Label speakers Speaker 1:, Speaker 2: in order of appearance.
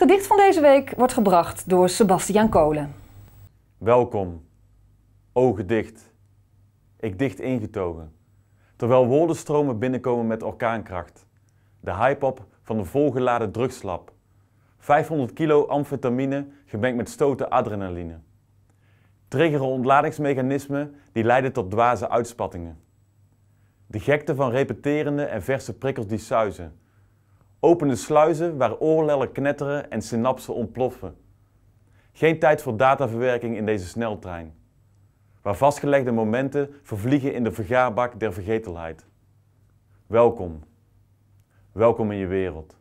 Speaker 1: gedicht van deze week wordt gebracht door Sebastian Kolen.
Speaker 2: Welkom, o gedicht, ik dicht ingetogen. Terwijl woordenstromen binnenkomen met orkaankracht. De hype op van de volgeladen drugslap, 500 kilo amfetamine gemengd met stoten adrenaline. Triggeren ontladingsmechanismen die leiden tot dwaze uitspattingen. De gekte van repeterende en verse prikkels die suizen Opende sluizen waar oorlellen knetteren en synapsen ontploffen. Geen tijd voor dataverwerking in deze sneltrein, waar vastgelegde momenten vervliegen in de vergaarbak der vergetelheid. Welkom. Welkom in je wereld.